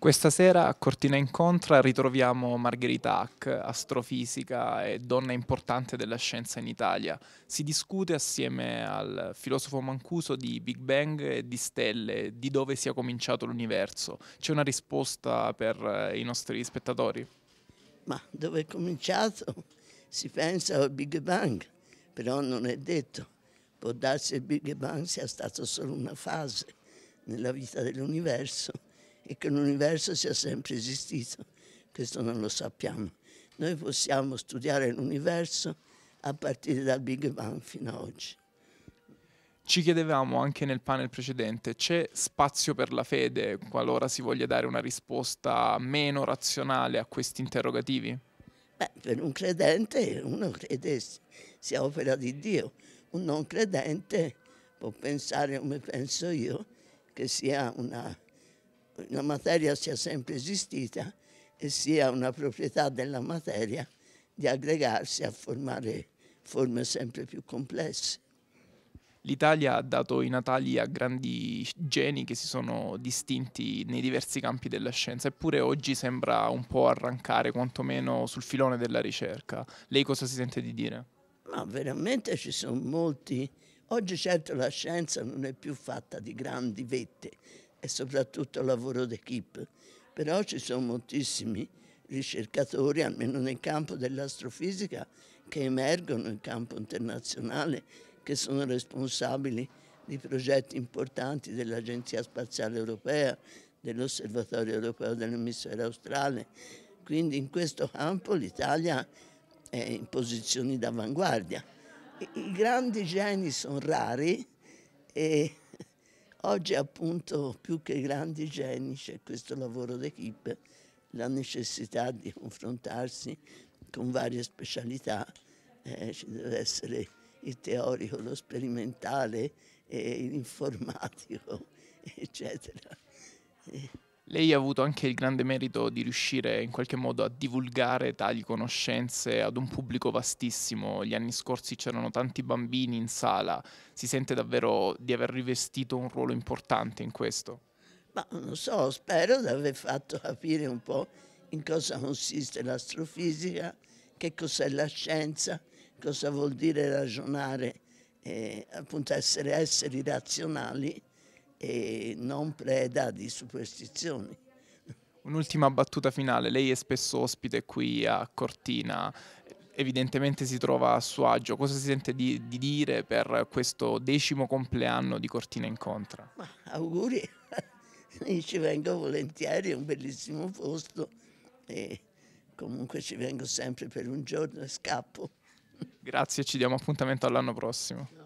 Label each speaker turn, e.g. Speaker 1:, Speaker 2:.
Speaker 1: Questa sera a Cortina Incontra ritroviamo Margherita Hack, astrofisica e donna importante della scienza in Italia. Si discute assieme al filosofo Mancuso di Big Bang e di stelle, di dove sia cominciato l'universo. C'è una risposta per eh, i nostri spettatori?
Speaker 2: Ma dove è cominciato? Si pensa al Big Bang, però non è detto. Può darsi che il Big Bang sia stato solo una fase nella vita dell'universo e che l'universo sia sempre esistito, questo non lo sappiamo. Noi possiamo studiare l'universo a partire dal Big Bang fino ad oggi.
Speaker 1: Ci chiedevamo anche nel panel precedente, c'è spazio per la fede qualora si voglia dare una risposta meno razionale a questi interrogativi?
Speaker 2: Beh, per un credente uno crede sia opera di Dio, un non credente può pensare come penso io che sia una la materia sia sempre esistita e sia una proprietà della materia di aggregarsi a formare
Speaker 1: forme sempre più complesse. L'Italia ha dato i natali a grandi geni che si sono distinti nei diversi campi della scienza, eppure oggi sembra un po' arrancare quantomeno sul filone della ricerca. Lei cosa si sente di dire?
Speaker 2: Ma veramente ci sono molti. Oggi certo la scienza non è più fatta di grandi vette, e soprattutto lavoro d'equipe. Però ci sono moltissimi ricercatori, almeno nel campo dell'astrofisica, che emergono in campo internazionale, che sono responsabili di progetti importanti dell'Agenzia Spaziale Europea, dell'Osservatorio Europeo dell'Emisfero Australe. Quindi in questo campo l'Italia è in posizioni d'avanguardia. I grandi geni sono rari e Oggi appunto più che grandi geni c'è questo lavoro d'equipe, la necessità di confrontarsi con varie specialità, eh, ci deve essere il teorico, lo sperimentale, l'informatico, eccetera. E eh,
Speaker 1: lei ha avuto anche il grande merito di riuscire in qualche modo a divulgare tali conoscenze ad un pubblico vastissimo. Gli anni scorsi c'erano tanti bambini in sala, si sente davvero di aver rivestito un ruolo importante in questo?
Speaker 2: Ma non so, spero di aver fatto capire un po' in cosa consiste l'astrofisica, che cos'è la scienza, cosa vuol dire ragionare, eh, appunto essere esseri razionali e non preda di superstizioni.
Speaker 1: Un'ultima battuta finale, lei è spesso ospite qui a Cortina, evidentemente si trova a suo agio, cosa si sente di, di dire per questo decimo compleanno di Cortina Incontra?
Speaker 2: Ma auguri, ci vengo volentieri, è un bellissimo posto e comunque ci vengo sempre per un giorno e
Speaker 1: scappo. Grazie, ci diamo appuntamento all'anno prossimo.